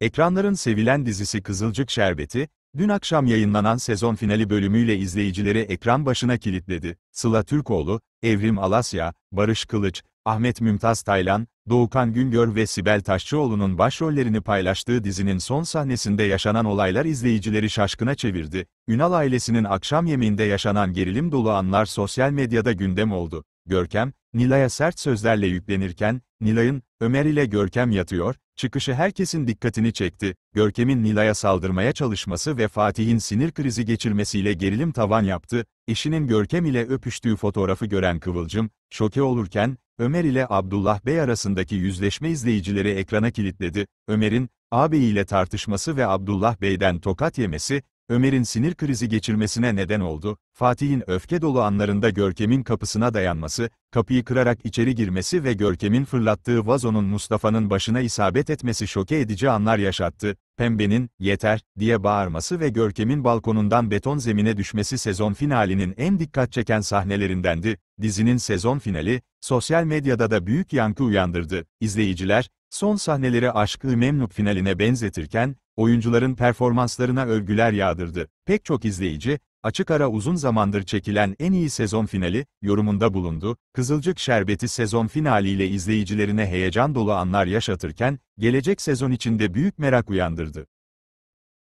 Ekranların sevilen dizisi Kızılcık Şerbeti, dün akşam yayınlanan sezon finali bölümüyle izleyicileri ekran başına kilitledi. Sıla Türkoğlu, Evrim Alasya, Barış Kılıç, Ahmet Mümtaz Taylan, Doğukan Güngör ve Sibel Taşçıoğlu'nun başrollerini paylaştığı dizinin son sahnesinde yaşanan olaylar izleyicileri şaşkına çevirdi. Ünal ailesinin akşam yemeğinde yaşanan gerilim dolu anlar sosyal medyada gündem oldu. Görkem, Nilay'a sert sözlerle yüklenirken, Nilay'ın, Ömer ile Görkem yatıyor, Çıkışı herkesin dikkatini çekti. Görkem'in Nilay'a saldırmaya çalışması ve Fatih'in sinir krizi geçirmesiyle gerilim tavan yaptı. Eşinin Görkem ile öpüştüğü fotoğrafı gören Kıvılcım, şoke olurken, Ömer ile Abdullah Bey arasındaki yüzleşme izleyicileri ekrana kilitledi. Ömer'in, ağabeyiyle tartışması ve Abdullah Bey'den tokat yemesi, Ömer'in sinir krizi geçirmesine neden oldu, Fatih'in öfke dolu anlarında Görkem'in kapısına dayanması, kapıyı kırarak içeri girmesi ve Görkem'in fırlattığı vazonun Mustafa'nın başına isabet etmesi şoke edici anlar yaşattı, Pembe'nin, yeter, diye bağırması ve Görkem'in balkonundan beton zemine düşmesi sezon finalinin en dikkat çeken sahnelerindendi. Dizinin sezon finali, sosyal medyada da büyük yankı uyandırdı. İzleyiciler, son sahneleri aşkı Memnun finaline benzetirken, oyuncuların performanslarına övgüler yağdırdı. Pek çok izleyici, açık ara uzun zamandır çekilen en iyi sezon finali, yorumunda bulundu, Kızılcık Şerbeti sezon finaliyle izleyicilerine heyecan dolu anlar yaşatırken, gelecek sezon içinde büyük merak uyandırdı.